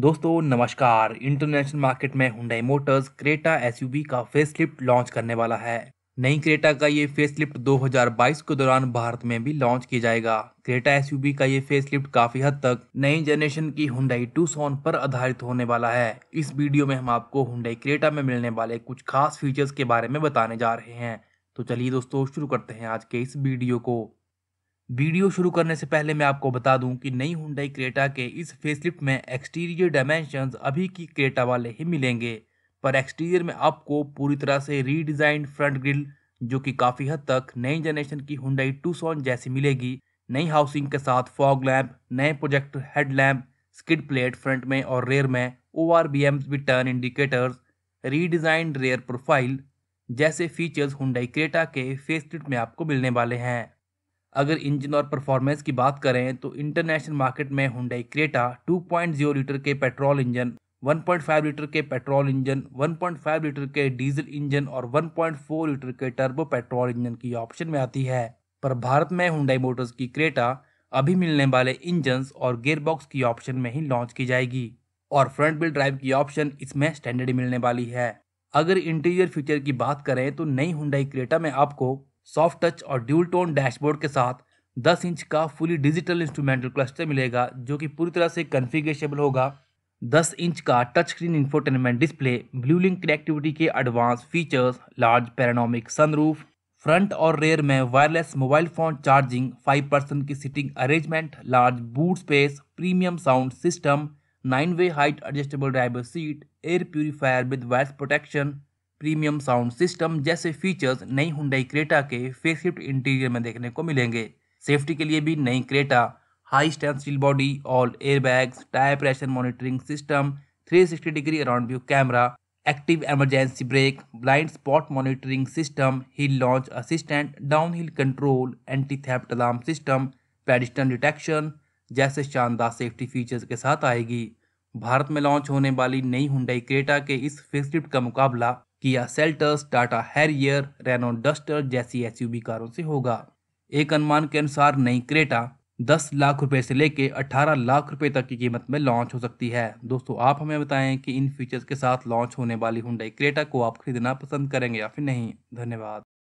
दोस्तों नमस्कार international market में हुंडई मोटर्स क्रेटा एसयूवी का फेसलिफ्ट लॉन्च करने वाला है नई क्रेटा का ये फेसलिफ्ट 2022 के दौरान भारत में भी लॉन्च किया जाएगा क्रेटा एसयूवी का ये फेसलिफ्ट काफी हद तक नई जनरेशन की हुंडई सोन पर आधारित होने वाला है इस वीडियो में हम आपको हुंडई क्रेटा में मिलने वाले कुछ खास फीचर्स के बारे में बताने जा रहे हैं तो चलिए दोस्तों शुरू करते हैं आज के इस वीडियो को वीडियो शुरू करने से पहले मैं आपको बता दूं कि नई हुंडई क्रेटा के इस फेसलिफ्ट में एक्सटीरियर डायमेंशंस अभी की क्रेटा वाले ही मिलेंगे पर एक्सटीरियर में आपको पूरी तरह से रीडिजाइंड फ्रंट ग्रिल जो कि काफ़ी हद तक नई जनरेशन की हुंडई टूसॉन जैसी मिलेगी नई हाउसिंग के साथ फॉग लैम्प नए project head lamp skid plate front में और रेयर में ओ आर बी एम्स भी turn indicators redesigned rear profile जैसे फीचर्स हुंडई क्रेटा के फेसलिफ्ट में आपको मिलने वाले हैं अगर इंजन और परफॉर्मेंस की बात करें तो इंटरनेशनल मार्केट में हुंडई क्रेटा 2.0 लीटर के पेट्रोल इंजन 1.5 लीटर के पेट्रोल इंजन 1.5 लीटर के डीजल इंजन और 1.4 लीटर के टर्बो पेट्रोल इंजन की ऑप्शन में आती है पर भारत में हुंडई मोटर्स की क्रेटा अभी मिलने वाले इंजन और गेयरबॉक्स की ऑप्शन में ही लॉन्च की जाएगी और फ्रंट व्हील ड्राइव की ऑप्शन इसमें स्टैंडर्ड मिलने वाली है अगर इंटीरियर फीचर की बात करें तो नई हुंडई क्रेटा में आपको सॉफ्ट टच और ड्यूल टोन डैशबोर्ड के साथ 10 इंच का फुली डिजिटल इंस्ट्रूमेंटल क्लस्टर मिलेगा जो कि पूरी तरह से कन्फिगेशबल होगा 10 इंच का touch screen infotainment display blue link connectivity के advance features large panoramic sunroof front और रेयर में wireless mobile phone charging 5 percent की seating arrangement large boot space premium sound system nine way height adjustable driver seat air purifier with virus protection premium sound system जैसे features नई Hyundai Creta के facelift interior में देखने को मिलेंगे safety के लिए भी नई Creta high stand steel body all airbags tyre pressure monitoring system 360 degree around view camera active emergency brake blind spot monitoring system hill launch assistant down hill control anti theft alarm system pedestrian detection जैसे शानदार safety features के साथ आएगी भारत में launch होने वाली नई Hyundai Creta के इस फेसलिफ्ट का मुकाबला किया Seltos Tata Harrier Renault Duster जैसी एसयूवी कारों से होगा एक अनुमान के अनुसार नई क्रेटा 10 लाख रुपए से लेके 18 लाख रुपए तक की कीमत में लॉन्च हो सकती है दोस्तों आप हमें बताएं कि इन फीचर्स के साथ लॉन्च होने वाली हुंडई क्रेटा को आप खरीदना पसंद करेंगे या फिर नहीं धन्यवाद